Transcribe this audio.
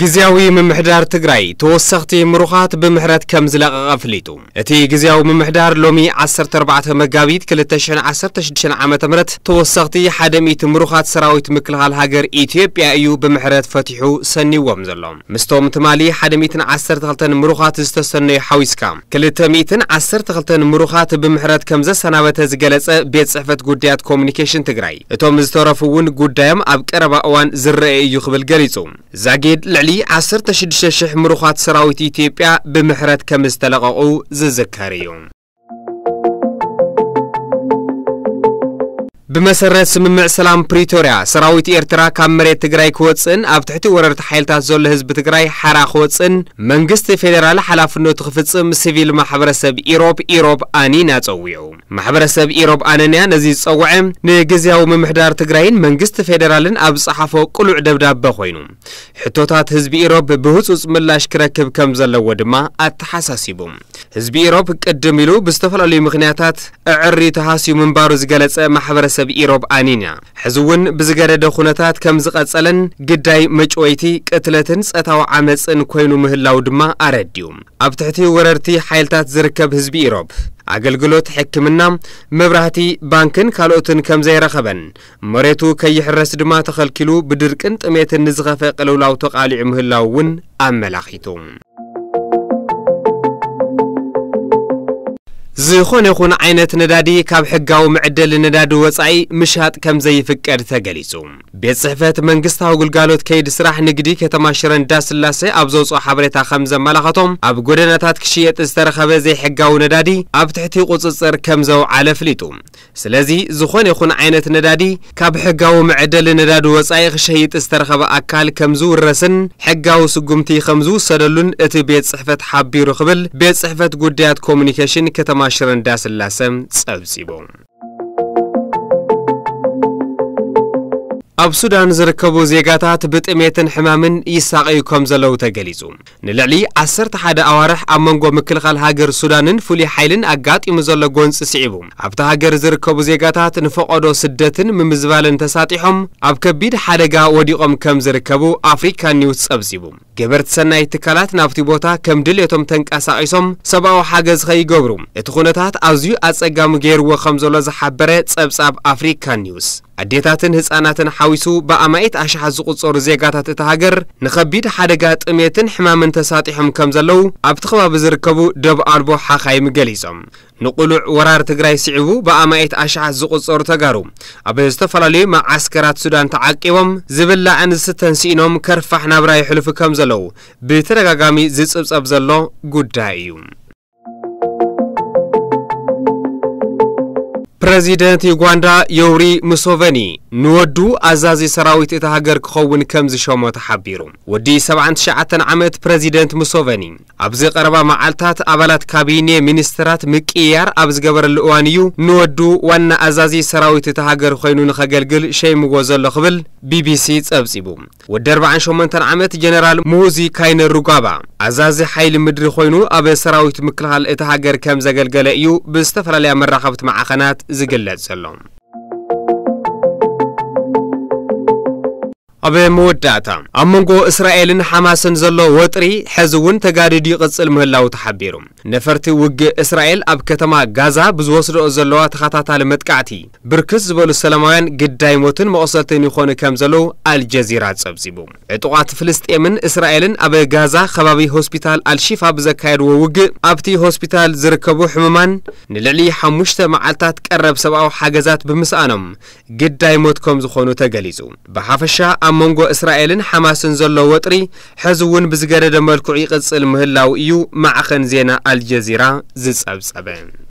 ግዜያዊ ምምሕዳር ትግራይ ተወሰኽቲ ምሩኻት ብምሕረት ከም ዝለቐቐ ኣፍሊጡ እቲ ግዜያዊ ምምሕዳር ሎሚ 14 መጋቢት 2016 ዓ ም ተወሰኽቲ 100 ምሩኻት ሰራዊት ምክልኻል ሃገር ኢትዮጵያ እዩ ብምሕረት ፈቲሑ ሰኒዎም ዘሎ ምስቶም ትማሊ 112 ምሩኻት ዝተሰነዩ ሓዊስካ 212 ምሩኻት ብምሕረት ከም ዘሰናበተ ዝገለጸ ቤት ጽሕፈት ጉዳያት ኮሚኒኬሽን ትግራይ እቶም ዝተረፉ እውን ጉዳዮም ኣብ ቀረባ እዋን ዝረአ እዩ ክብል ገሊጹ ዛጌድ ልዕሊ عصر تشدش شح مروخات سراويت ايتيبيا بمحرات كمستلغاقو ززكاريون ብመሰረት ስምምዕ ሰላም ፕሪቶርያ ሰራዊት ኤርትራ ካብ መሬት ትግራይ ክወፅእን ኣብ ትሕቲ ወረርቲ ሓይልታት ዘሎ ህዝቢ ትግራይ ሓራ ክወፅእን መንግስቲ ፌደራል ሓላፍነቱ ክፍፅም ሲቪል ማሕበረሰብ ኢሮብ ኢሮብ ኣኒና ጸዊዑ ማሕበረሰብ ኢሮብ ኣነንያ ነዚ ዝፀውዐ ንግዜያዊ ምምሕዳር ትግራይን መንግስቲ ፌደራልን ኣብ ጸሓፎ ቅሉዕ ደብዳበ ኮይኑ ሕቶታት ህዝቢ ኢሮብ ብህፁፅ ምላሽ ክረክብ ከም ዘለዎ ድማ ኣተሓሳሲቡ ህዝቢ ኢሮብ ቅድም ኢሉ ብዝተፈላለዩ ምክንያታት ኣዕሪ ተሃስዩ ምንባሩ ዝገለፀ ማሕበረሰብ ኢሮብ ኣኒን እያ ሕዚ እውን ብዝገደደ ኩነታት ከም ዝቐጸለን ግዳይ መጭወይቲ ቅትለትን ጸታዊ ዓመፅን ኮይኑ ምህላው ድማ ኣረድዩ ኣብ ትሕቲ ወረርቲ ሓይልታት ዝርከብ ህዝቢ ኢሮብ ኣገልግሎት ሕክምና መብራህቲ ባንክን ካልኦትን ከም ዘይረኸበን መሬቱ ከይሕረስ ድማ ተኸልኪሉ ብድርቅን ጥሜትን ንዝኸፈ ቅልውላው ተቓሊዑ ምህላው እውን ኣመላኺቱ ዝኾነ ይኹን ዓይነት ነዳዲ ካብ ሕጋዊ ምዕደሊ ነዳዲ ወጻኢ ምሻጥ ከም ዘይፍቀድ ተገሊጹ ቤት ጽሕፈት መንግስታዊ ግልጋሎት ከይዲ ስራሕ ንግዲ ከተማ ሽረ እንዳስላሴ ኣብ ዘውፅኦ ሓበሬታ ከም ዘመላኸቶም ኣብ ጎደናታት ክሽየጥ ዝተረኸበ ዘይሕጋዊ ነዳዲ ኣብ ትሕቲ ቁፅፅር ከም ዘውዓለ ኣፍሊጡ ስለዚ ዝኾነ ይኹን ዓይነት ነዳዲ ካብ ሕጋዊ ምዕደሊ ነዳዲ ወጻኢ ክሸይጥ ዝተረኸበ ኣካል ከም ዝውረስን ሕጋዊ ስጉምቲ ከም ዝውሰደሉን እቲ ቤት ጽሕፈት ሓቢሩ ክብል ቤት ጽሕፈት ጉዳያት ኮሙኒኬሽን ከተማ ሽረንዳ እንዳስላሰም ጸብጺቦ ኣብ ሱዳን ዝርከቡ ዜጋታት ብጥሜትን ሕማምን ይሳቀዩ ከም ዘለዉ ተገሊጹ ንልዕሊ 11 ኣዋርሕ ኣብ መንጎ ምክልኻል ሃገር ሱዳንን ፍሉይ ሓይልን ኣጋጢሙ ዘሎ ጐንፂ ስዒቡ ኣብቲ ሃገር ዝርከቡ ዜጋታት ንፈቐዶ ስደትን ምምዝባልን ተሳጢሖም ኣብ ከቢድ ሓደጋ ወዲቖም ከም ዝርከቡ ኣፍሪካ ኒውስ ጸብጺቡ ገበርቲ ሰናይ ትካላት ናብቲ ቦታ ከም ድልቶም ተንቀሳቂሶም ሰብኣዊ ሓገዝ ከይገብሩ እቲ ኩነታት ኣዝዩ ኣጸጋሚ ገይርዎ ከም ዘሎ ዝሓበረ ጸብጻብ ኣፍሪካ ኒውስ ኣዴታትን ህፃናትን ሓዊሱ ብኣማኤት ኣሽሓት ዝቑፀሩ ዜጋታት እቲ ሃገር ንኸቢድ ሓደጋ ጥሜትን ሕማምን ተሳጢሖም ከም ዘለዉ ኣብቲ ከባቢ ዝርከቡ ደብ ኣልቦ ሓኻይም ገሊፆም ንቑሉዕ ወራር ትግራይ ስዒቡ ብኣማኤት ኣሽሓት ዝቝጸሩ ተጋሩ ኣብ ዝተፈላለዩ መዓስከራት ሱዳን ተዓቂቦም ዝብላዕን ዝስተን ከርፋሕ ናብራ ይሕልፉ ከም ዘለዉ ብተደጋጋሚ ዝጽብጸብ ዘሎ ጉዳይ እዩ ፕረዚደንት ዩጋንዳ የውሪ ሙሶቨኒ ንወዱ ኣዛዚ ሰራዊት እቲ ሃገር ክኸውን ከም ዝሸሞ ተሓቢሩ ወዲ 79 ዓመት ፕረዚደንት ሙሶቨኒ ኣብዚ ቀረባ መዓልትታት ኣባላት ካቢኔ ሚኒስትራት ምቅያር ኣብ ዝገበረሉ እዋን እዩ ንወዱ ዋና ኣዛዚ ሰራዊት እቲ ሃገር ኮይኑ ንኸገልግል ሸይምዎ ዘሎ ክብል ቢቢሲ ጸብጺቡ ወዲ 48 ዓመት ጀነራል ሙዚ ካይነ ሩጓባ ኣዛዚ ሓይሊ ምድሪ ኮይኑ ኣብ ሰራዊት ምክልኻል እቲ ሃገር ከም ዘገልገለ እዩ ብዝተፈላለያ መራኸብቲ መዓኸናት ዝግለጽ ዘሎ ኣብ መወዳእታ ኣብ መንጎ እስራኤልን ሓማስን ዘሎ ወጥሪ ሕዚ እውን ተጋዲድ ይቕፅል ምህላው ተሓቢሩ ነፈርቲ ውግእ እስራኤል ኣብ ከተማ ጋዛ ብዝወስድኦ ዘለዋ ተኸታታሊ መጥቃዕቲ ብርክስ ዝበሉ ሰላማውያን ግዳይ ሞትን መቕሰልትን ይኾኑ ከም ዘለዉ ኣልጀዚራ ጸብጺቡ ዕጡቓት ፍልስጤምን እስራኤልን ኣብ ጋዛ ከባቢ ሆስፒታል ኣልሺፋ ብዘካየድዎ ውግእ ኣብቲ ሆስፒታል ዝርከቡ ሕሙማን ንልዕሊ ሓሙሽተ መዓልትታት ቀረብ ሰብኣዊ ሓገዛት ብምስኣኖም ግዳይ ሞት ከም ዝኾኑ ተገሊጹ ብሓፈሻ ኣብ منغو اسرائيل حماسن زلو وطري حزون بزغرد ملكو عيقص المهلاو ايو معخن زينا الجزيرة زيس ابس ابن